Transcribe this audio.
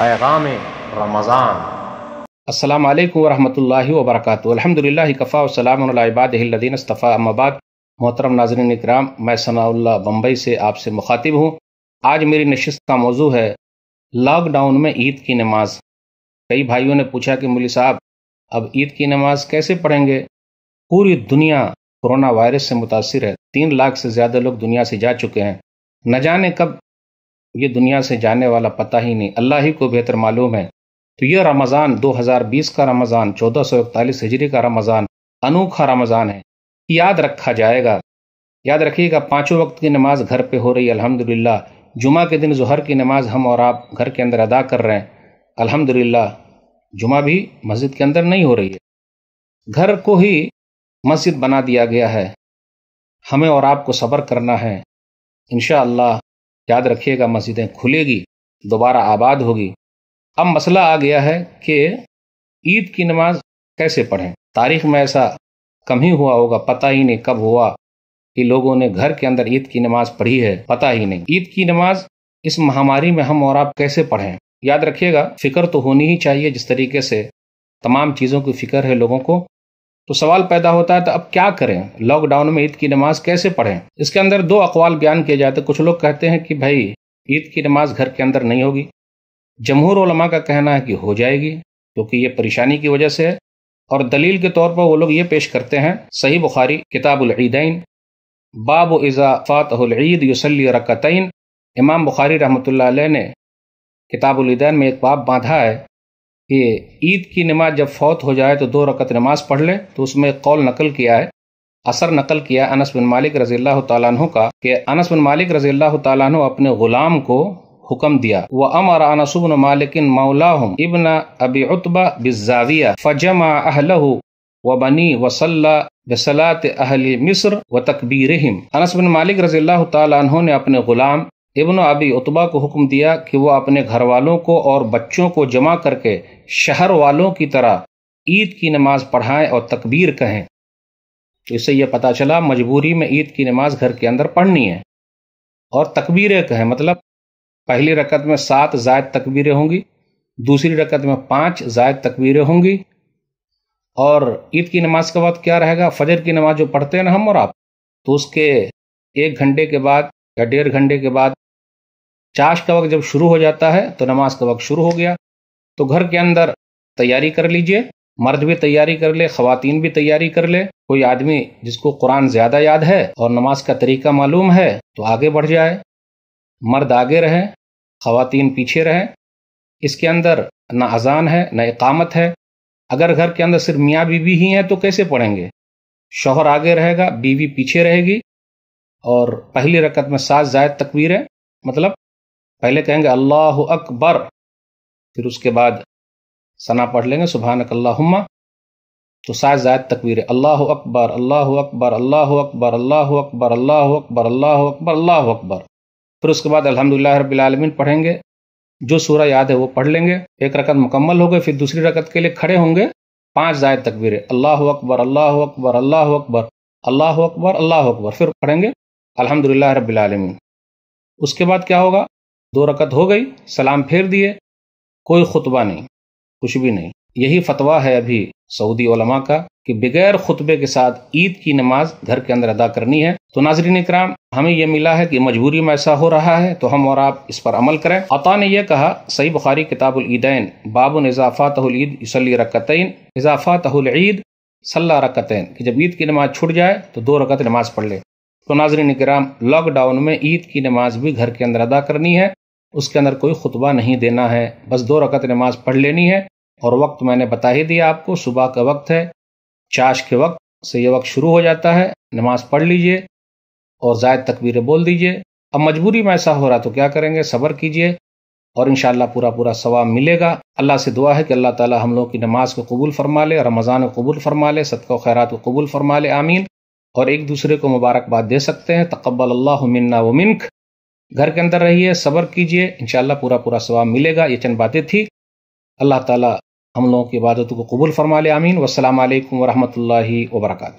पैगाम रमज़ान अस्सलाम वालेकुम रहमतुल्लाहि व बरकातहू अल्हम्दुलिल्लाह कफ़ा व सलाम अला इबादिल्लज़ीन इस्तफ़ा अम्माबाद मोहतरम नाजरन इकराम मैं सनाउल्ला बम्बई से आपसे मुखातिब हूँ आज मेरी नशस्त का मौजू है लॉकडाउन में ईद की नमाज कई भाइयों ने पूछा कि मुली साहब अब ईद की नमाज कैसे पढ़ेंगे पूरी दुनिया कोरोना वायरस से मुतासर है तीन लाख से ज़्यादा लोग दुनिया से जा चुके हैं न जाने कब ये दुनिया से जाने वाला पता ही नहीं अल्लाह ही को बेहतर मालूम है तो यह रमज़ान 2020 का रमज़ान चौदह सौ इकतालीस हिजरी का रमज़ान अनोखा रमज़ान है याद रखा जाएगा याद रखिएगा पांचों वक्त की नमाज घर पे हो रही है अल्हम्दुलिल्लाह जुमा के दिन जहर की नमाज हम और आप घर के अंदर अदा कर रहे हैं अल्हम्दुलिल्लाह जुमा भी मस्जिद के अंदर नहीं हो रही है घर को ही मस्जिद बना दिया गया है हमें और आपको सब्र करना है इनशाला याद रखिएगा मस्जिदें खुलेगी दोबारा आबाद होगी अब मसला आ गया है कि ईद की नमाज कैसे पढ़ें तारीख में ऐसा कम ही हुआ होगा पता ही नहीं कब हुआ कि लोगों ने घर के अंदर ईद की नमाज पढ़ी है पता ही नहीं ईद की नमाज इस महामारी में हम और आप कैसे पढ़ें याद रखिएगा फिक्र तो होनी ही चाहिए जिस तरीके से तमाम चीज़ों की फिक्र है लोगों को तो सवाल पैदा होता है तो अब क्या करें लॉकडाउन में ईद की नमाज कैसे पढ़ें इसके अंदर दो अकवाल बयान किए जाते हैं कुछ लोग कहते हैं कि भाई ईद की नमाज घर के अंदर नहीं होगी जमहूर उलमा का कहना है कि हो जाएगी क्योंकि तो ये परेशानी की वजह से है और दलील के तौर पर वो लोग ये पेश करते हैं सही बुखारी किताबुलदैन बाब इज़ाफ़ातईद युसली रकतैन इमाम बुखारी रहमत ने किताबुलदैन में एक बाब बांधा है कि ईद की नमाज जब फौत हो जाए तो दो रकत नमाज पढ़ लें तो उसमें कौल नकल किया है असर नकल किया अनस बिन मालिक रजी अल्लाह तु का कि अनस बिन मालिक रजी अल्लाह तु अपने ग़ुलाम को हुक्म दिया वह अमर अनसुबन मालिक मौलाहम इबन अबी उतबा बिजाविया फ़जमा अहलहू व बनी वसल्ला बसलात अहल मिस्र व तकबीरहिम अनस बिन मालिक रजी अल्लाह तु ने अपने ग़ुलाम इब्न अबी उतबा को हुक्म दिया कि वह अपने घर वालों को और बच्चों को जमा करके शहर वालों की तरह ईद की नमाज पढ़ाएं और तकबीर कहें तो इससे यह पता चला मजबूरी में ईद की नमाज घर के अंदर पढ़नी है और तकबीरें कहें मतलब पहली रकत में सात जायद तकबीरें होंगी दूसरी रकत में पाँच जायद तकबीरें होंगी और ईद की नमाज के बाद क्या रहेगा फजर की नमाज जो पढ़ते हैं ना हम और आप तो उसके एक घंटे के बाद या डेढ़ घंटे के बाद चाश का वक्त जब शुरू हो जाता है तो नमाज का वक्त शुरू हो गया तो घर के अंदर तैयारी कर लीजिए मर्द भी तैयारी कर ले खातन भी तैयारी कर ले कोई आदमी जिसको कुरान ज्यादा याद है और नमाज का तरीका मालूम है तो आगे बढ़ जाए मर्द आगे रहें खातन पीछे रहें इसके अंदर ना अजान है ना इकामत है अगर घर के अंदर सिर्फ मियाँ बीवी ही हैं तो कैसे पढ़ेंगे शोहर आगे रहेगा बीवी पीछे रहेगी और पहली रकत में सात जायद तकबीर है मतलब पहले कहेंगे अल्लाह अकबर फिर उसके बाद सना पढ़ लेंगे सुबहानक अल्लाहुम्मा तो साथ जायद तकबीर अल्लाह अकबर अल्लाह अकबर अल्लाह अकबर अल्लाह अकबर अल्लाह अकबर अल्लाह अकबर अल्लाह अकबर फिर उसके बाद अलहमदिल्ला रबालमीन पढ़ेंगे जो सूरह याद है वो पढ़ लेंगे एक रकत मुकम्मल हो गई फिर दूसरी रकत के लिए खड़े होंगे पांच जायद तकबीर अल्लाह अकबर अल्लाह अकबर अल्लाह अकबर अल्लाह अकबर अल्लाह अकबर फिर पढ़ेंगे अलहमदिल्ला रबालमीन उसके बाद क्या होगा दो रकत हो गई सलाम फेर दिए कोई खुतबा नहीं कुछ भी नहीं यही फतवा है अभी सऊदी ओलमा का कि बगैर खुतबे के साथ ईद की नमाज घर के अंदर अदा करनी है तो नाजरीन इक्राम हमें यह मिला है कि मजबूरी में ऐसा हो रहा है तो हम और आप इस पर अमल करें अता ने यह कहा सही बुखारी किताबुलईदैन बाबुल तहुल ईद यसली रकतैन तहुल ईद सल्ला रकतैन कि जब ईद की नमाज छुट जाए तो दो रकत नमाज पढ़ ले तो नाजरीन कराम लॉकडाउन में ईद की नमाज भी घर के अंदर अदा करनी है उसके अंदर कोई खुतबा नहीं देना है बस दो रकत नमाज पढ़ लेनी है और वक्त मैंने बता ही दिया आपको सुबह का वक्त है चाश के वक्त से यह वक्त शुरू हो जाता है नमाज पढ़ लीजिए और जायद तकबीरें बोल दीजिए अब मजबूरी में ऐसा हो रहा तो क्या करेंगे सब्र कीजिए और इन पूरा पूरा सवाब मिलेगा अल्लाह से दुआ है कि अल्लाह ताला हम लोग की नमाज को कबूल फरमा ले रमज़ान को कबूल फरमा ले सदक़ खैरात को कबूल फरमा ले आमीन और एक दूसरे को मुबारकबाद दे सकते हैं तकबल अल्लाह मन्ना व घर के अंदर रहिए सब्र कीजिए इंशाल्लाह पूरा पूरा सवाब मिलेगा ये चंद बातें थी अल्लाह ताला हम लोगों की इबादतों को कबूल फरमा ले आमीन वरहमत लाही वर्का